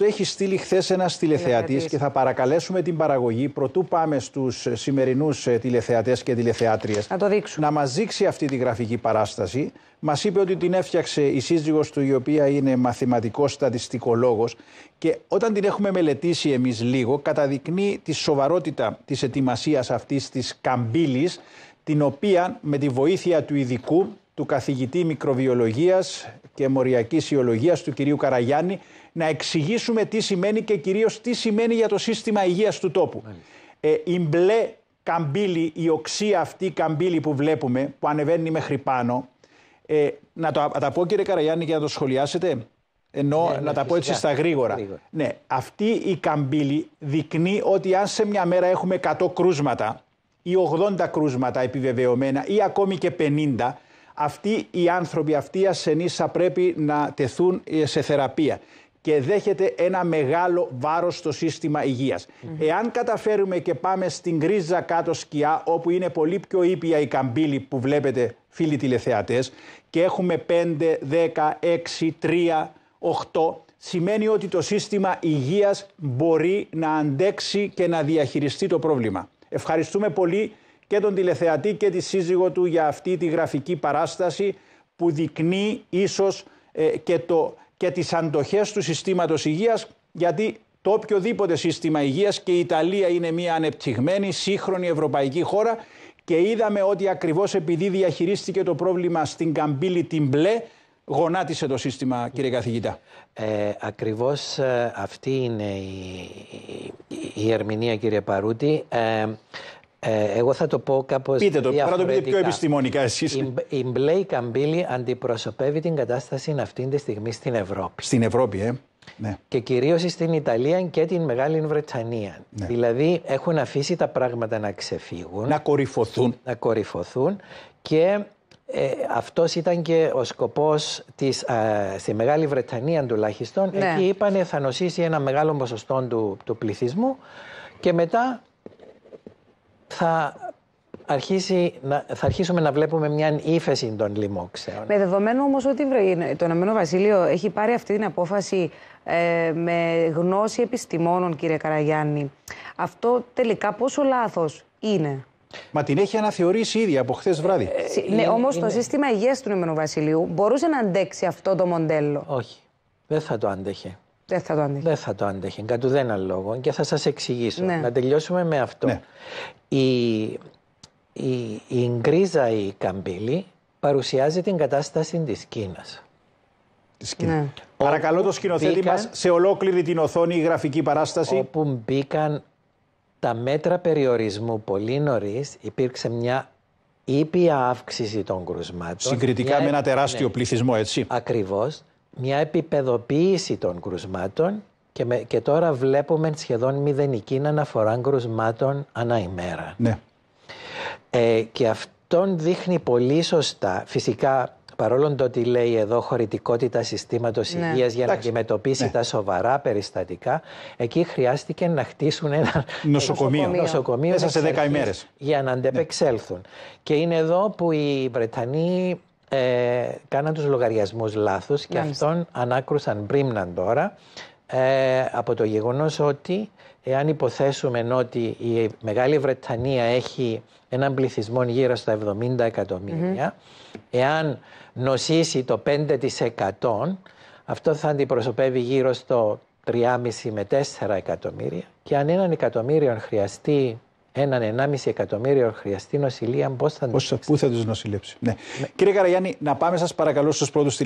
το έχει στείλει χθες ένας τηλεθεατής και θα παρακαλέσουμε την παραγωγή προτού πάμε στους σημερινούς ε, τηλεθεατές και τηλεθεάτριες να, το να μας δείξει αυτή τη γραφική παράσταση. Μας είπε ότι την έφτιαξε η σύζυγος του, η οποία είναι μαθηματικός στατιστικολόγος. Και όταν την έχουμε μελετήσει εμείς λίγο, καταδεικνύει τη σοβαρότητα της ετοιμασίας αυτής της καμπύλης, την οποία με τη βοήθεια του ειδικού του καθηγητή μικροβιολογίας και μοριακή ιολογίας του κυρίου Καραγιάννη να εξηγήσουμε τι σημαίνει και κυρίως τι σημαίνει για το σύστημα υγείας του τόπου. Ε, η μπλε καμπύλη, η οξία αυτή καμπύλη που βλέπουμε, που ανεβαίνει μέχρι πάνω, ε, να το, τα πω κύριε Καραγιάννη για να το σχολιάσετε, ενώ ναι, ναι να τα πω έτσι στα γρήγορα. γρήγορα. Ναι, αυτή η καμπύλη δεικνύει ότι αν σε μια μέρα έχουμε 100 κρούσματα ή 80 κρούσματα επιβεβαιωμένα ή ακόμη και 50, αυτοί οι άνθρωποι, αυτοί οι ασθενείς θα πρέπει να τεθούν σε θεραπεία και δέχεται ένα μεγάλο βάρος στο σύστημα Εάν καταφέρουμε και πάμε στην γκρίζα κάτω σκιά, όπου είναι πολύ πιο ήπια η καμπύλη που βλέπετε φίλοι τηλεθεατές, και έχουμε 5, 10, 6, 3, 8, σημαίνει ότι το σύστημα υγείας μπορεί να αντέξει και να διαχειριστεί το πρόβλημα. Ευχαριστούμε πολύ και τον τηλεθεατή και τη σύζυγο του για αυτή τη γραφική παράσταση που δεικνύει ίσως ε, και, το, και τις αντοχές του συστήματος υγείας γιατί το οποιοδήποτε σύστημα υγείας και η Ιταλία είναι μια ανεπτυγμένη σύγχρονη ευρωπαϊκή χώρα και είδαμε ότι ακριβώς επειδή διαχειρίστηκε το πρόβλημα στην Καμπύλη την μπλε γονάτισε το σύστημα κύριε καθηγητά. Ε, ακριβώς ε, αυτή είναι η, ερμηνεία κύριε Παρούτη. Ε, ε, εγώ θα το πω κάπως. Πείτε το, να το πείτε πιο επιστημονικά εσείς. Η, η μπλε καμπύλη αντιπροσωπεύει την κατάσταση αυτή τη στιγμή στην Ευρώπη. Στην Ευρώπη, ε. Ναι. Και κυρίως στην Ιταλία και την Μεγάλη Βρετανία. Ναι. Δηλαδή έχουν αφήσει τα πράγματα να ξεφύγουν. Να κορυφωθούν. Να κορυφωθούν και ε, αυτός ήταν και ο σκοπός της, ε, στη Μεγάλη Βρετανία τουλάχιστον. Ναι. Εκεί είπανε θα νοσήσει ένα μεγάλο ποσοστό του, του πληθυσμού και μετά θα, αρχίσει, να, θα αρχίσουμε να βλέπουμε μια ύφεση των λοιμόξεων. Με δεδομένο όμως ότι το Ηνωμένο Βασίλειο έχει πάρει αυτή την απόφαση ε, με γνώση επιστημόνων, κύριε Καραγιάννη, αυτό τελικά πόσο λάθος είναι. Μα την έχει αναθεωρήσει ήδη από χθες βράδυ. Ε, ναι, όμως το σύστημα υγείας του Ηνωμένου Βασιλείου μπορούσε να αντέξει αυτό το μοντέλο. Όχι. Δεν θα το άντεχε. Δεν θα το άντεχε. Δεν θα το άντεχε. Κατ' ουδένα λόγο. Και θα σας εξηγήσω. Ναι. Να τελειώσουμε με αυτό. Ναι. Η, η, η Γκρίζα η Καμπύλη παρουσιάζει την κατάσταση της Κίνας. Ναι. Παρακαλώ το σκηνοθέτη μπήκαν, μας σε ολόκληρη την οθόνη η γραφική παράσταση. Όπου μπήκαν τα μέτρα περιορισμού πολύ νωρίς, υπήρξε μια ήπια αύξηση των κρουσμάτων. Συγκριτικά με ένα τεράστιο ναι. πληθυσμό, έτσι. Ακριβώς. Μια επιπεδοποίηση των κρουσμάτων και, με, και τώρα βλέπουμε σχεδόν μηδενική αναφορά κρουσμάτων ανά ημέρα. Ναι. Ε, και αυτόν δείχνει πολύ σωστά, φυσικά παρόλο το ότι λέει εδώ χωρητικότητα συστήματος ναι. υγείας για Εντάξει. να αντιμετωπίσει ναι. τα σοβαρά περιστατικά, εκεί χρειάστηκε να χτίσουν ένα νοσοκομείο, νοσοκομείο μέσα σε 10 ημέρες για να αντεπεξέλθουν. Ναι. Και είναι εδώ που οι Βρετανοί ε, κάναν τους λογαριασμούς λάθους και αυτόν ανάκρουσαν πρίμναν τώρα ε, από το γεγονός ότι εάν υποθέσουμε ότι η Μεγάλη Βρετανία έχει έναν πληθυσμό γύρω στα 70 εκατομμυρια εάν νοσήσει το 5% αυτό θα αντιπροσωπεύει γύρω στο 3,5 με 4 εκατομμύρια και αν έναν εκατομμύριο χρειαστεί έναν 1,5 εκατομμύριο χρειαστεί νοσηλεία, πώς θα, Πώς, θα, πού θα τους νοσηλέψει. Ναι. Κύριε Καραγιάννη, να πάμε σας παρακαλώ στους πρώτους